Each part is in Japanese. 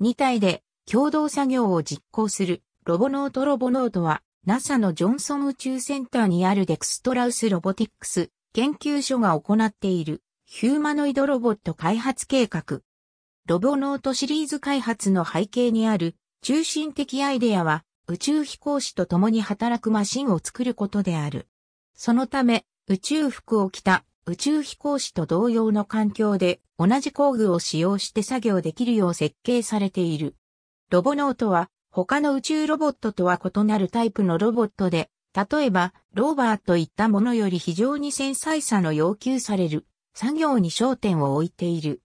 2体で共同作業を実行するロボノートロボノートは NASA のジョンソン宇宙センターにあるデクストラウスロボティックス研究所が行っているヒューマノイドロボット開発計画。ロボノートシリーズ開発の背景にある中心的アイデアは宇宙飛行士と共に働くマシンを作ることである。そのため宇宙服を着た宇宙飛行士と同様の環境で同じ工具を使用して作業できるよう設計されている。ロボノートは他の宇宙ロボットとは異なるタイプのロボットで、例えばローバーといったものより非常に繊細さの要求される作業に焦点を置いている。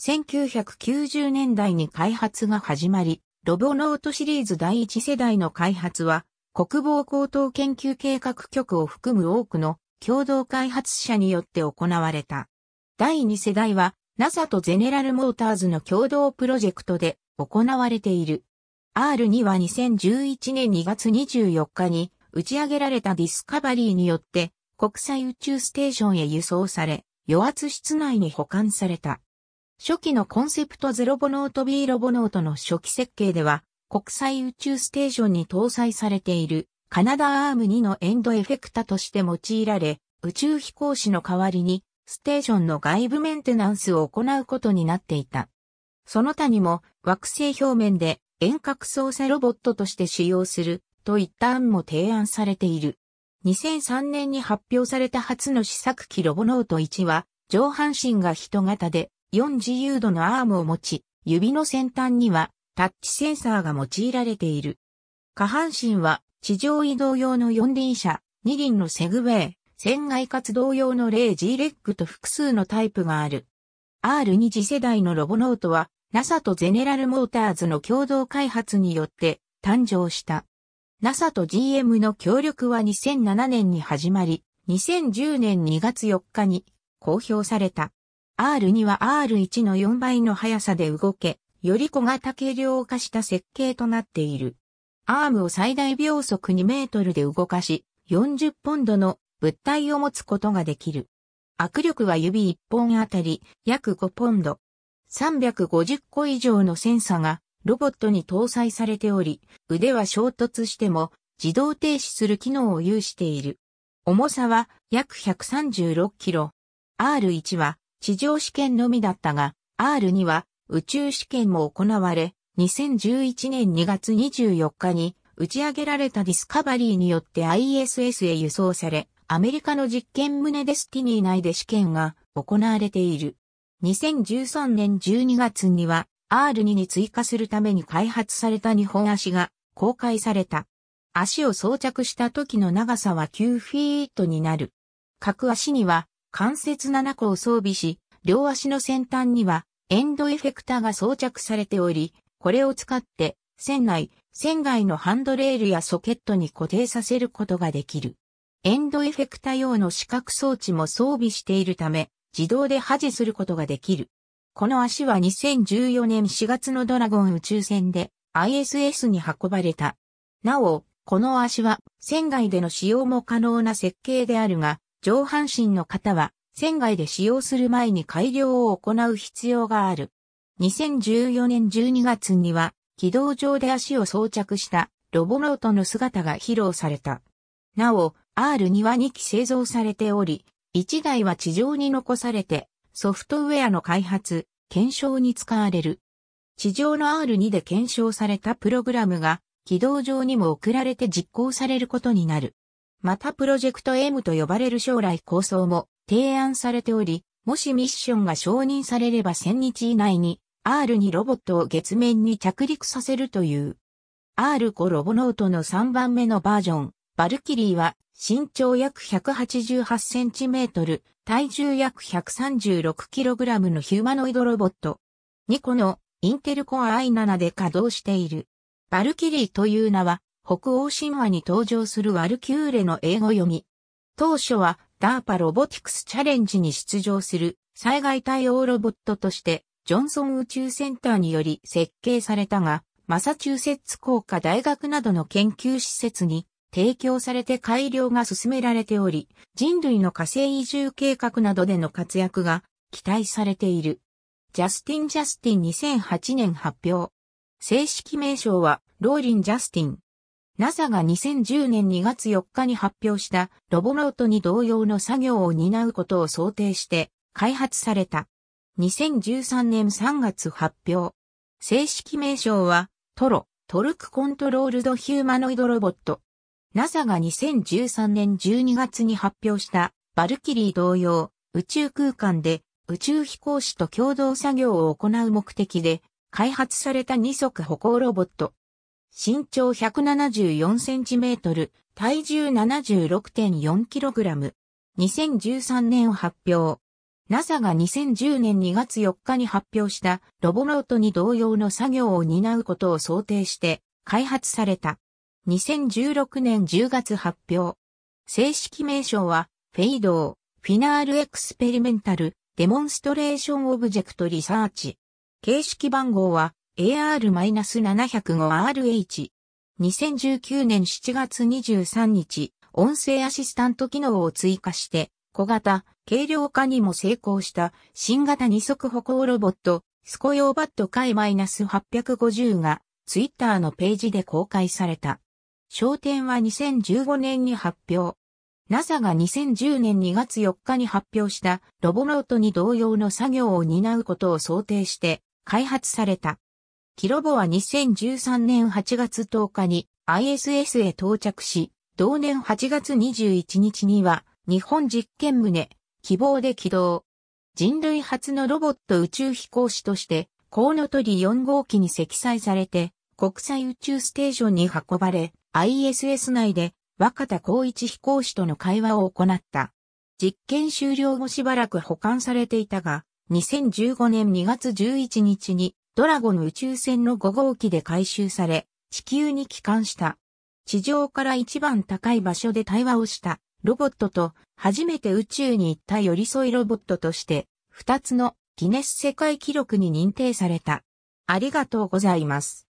1990年代に開発が始まり、ロボノートシリーズ第一世代の開発は国防高等研究計画局を含む多くの共同開発者によって行われた。第2世代は NASA とゼネラルモーターズの共同プロジェクトで行われている。R2 は2011年2月24日に打ち上げられたディスカバリーによって国際宇宙ステーションへ輸送され、余圧室内に保管された。初期のコンセプトゼロボノート B ロボノートの初期設計では国際宇宙ステーションに搭載されているカナダアーム2のエンドエフェクタとして用いられ、宇宙飛行士の代わりに、ステーションの外部メンテナンスを行うことになっていた。その他にも、惑星表面で遠隔操作ロボットとして使用するといった案も提案されている。2003年に発表された初の試作機ロボノート1は、上半身が人型で4自由度のアームを持ち、指の先端にはタッチセンサーが用いられている。下半身は地上移動用の四輪車、二輪のセグウェイ、船外活動用のジ g レッグと複数のタイプがある。R2 次世代のロボノートは、NASA とゼネラルモーターズの共同開発によって誕生した。NASA と GM の協力は2007年に始まり、2010年2月4日に公表された。R2 は R1 の4倍の速さで動け、より小型軽量化した設計となっている。アームを最大秒速2メートルで動かし、40ポンドの物体を持つことができる。握力は指1本あたり約5ポンド。350個以上のセンサがロボットに搭載されており、腕は衝突しても自動停止する機能を有している。重さは約136キロ。R1 は地上試験のみだったが、R2 は宇宙試験も行われ、2011年2月24日に打ち上げられたディスカバリーによって ISS へ輸送され、アメリカの実験胸デスティニー内で試験が行われている。2013年12月には R2 に追加するために開発された日本足が公開された。足を装着した時の長さは9フィートになる。各足には関節7個を装備し、両足の先端にはエンドエフェクターが装着されており、これを使って、船内、船外のハンドレールやソケットに固定させることができる。エンドエフェクタ用の視覚装置も装備しているため、自動で保持することができる。この足は2014年4月のドラゴン宇宙船で ISS に運ばれた。なお、この足は船外での使用も可能な設計であるが、上半身の方は船外で使用する前に改良を行う必要がある。2014年12月には、軌道上で足を装着したロボノートの姿が披露された。なお、R2 は2機製造されており、1台は地上に残されて、ソフトウェアの開発、検証に使われる。地上の R2 で検証されたプログラムが、軌道上にも送られて実行されることになる。またプロジェクト M と呼ばれる将来構想も提案されており、もしミッションが承認されれば1000日以内に R にロボットを月面に着陸させるという。R5 ロボノートの3番目のバージョン、バルキリーは身長約 188cm、体重約 136kg のヒューマノイドロボット。2個のインテルコア i7 で稼働している。バルキリーという名は北欧神話に登場するワルキューレの英語読み。当初はダーパロボティクスチャレンジに出場する災害対応ロボットとしてジョンソン宇宙センターにより設計されたが、マサチューセッツ工科大学などの研究施設に提供されて改良が進められており、人類の火星移住計画などでの活躍が期待されている。ジャスティン・ジャスティン2008年発表。正式名称はローリン・ジャスティン。NASA が2010年2月4日に発表したロボノートに同様の作業を担うことを想定して開発された。2013年3月発表。正式名称は、トロ、トルクコントロールドヒューマノイドロボット。NASA が2013年12月に発表した、バルキリー同様、宇宙空間で宇宙飛行士と共同作業を行う目的で、開発された二足歩行ロボット。身長174センチメートル、体重7 6 4ラム。2013年発表。NASA が2010年2月4日に発表したロボノートに同様の作業を担うことを想定して開発された。2016年10月発表。正式名称はフェイドー、フィナールエクスペリメンタル、デモンストレーションオブジェクトリサーチ。形式番号は AR-705RH。2019年7月23日、音声アシスタント機能を追加して、小型、軽量化にも成功した新型二足歩行ロボット、スコヨーバット回 -850 がツイッターのページで公開された。焦点は2015年に発表。NASA が2010年2月4日に発表したロボノートに同様の作業を担うことを想定して開発された。キロボは2013年8月10日に ISS へ到着し、同年8月21日には日本実験棟希望で起動。人類初のロボット宇宙飛行士として、コウノトリ4号機に積載されて、国際宇宙ステーションに運ばれ、ISS 内で若田光一飛行士との会話を行った。実験終了後しばらく保管されていたが、2015年2月11日にドラゴン宇宙船の5号機で回収され、地球に帰還した。地上から一番高い場所で対話をしたロボットと初めて宇宙に行った寄り添いロボットとして、2つのギネス世界記録に認定された。ありがとうございます。